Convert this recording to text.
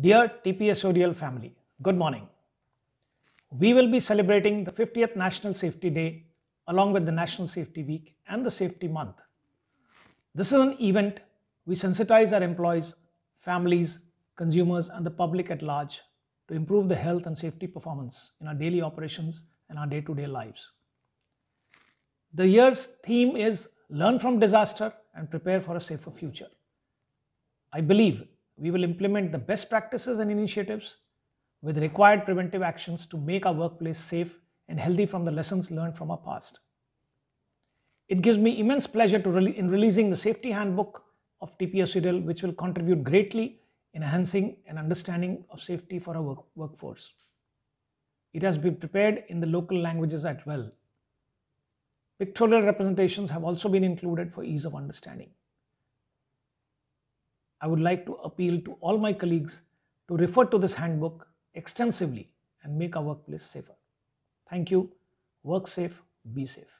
Dear TPSODL family, good morning. We will be celebrating the 50th National Safety Day along with the National Safety Week and the Safety Month. This is an event we sensitize our employees, families, consumers and the public at large to improve the health and safety performance in our daily operations and our day-to-day -day lives. The year's theme is Learn from Disaster and Prepare for a Safer Future. I believe we will implement the best practices and initiatives with required preventive actions to make our workplace safe and healthy from the lessons learned from our past. It gives me immense pleasure to re in releasing the safety handbook of TPSUDL, which will contribute greatly in enhancing an understanding of safety for our work workforce. It has been prepared in the local languages as well. Pictorial representations have also been included for ease of understanding. I would like to appeal to all my colleagues to refer to this handbook extensively and make our workplace safer. Thank you. Work safe, be safe.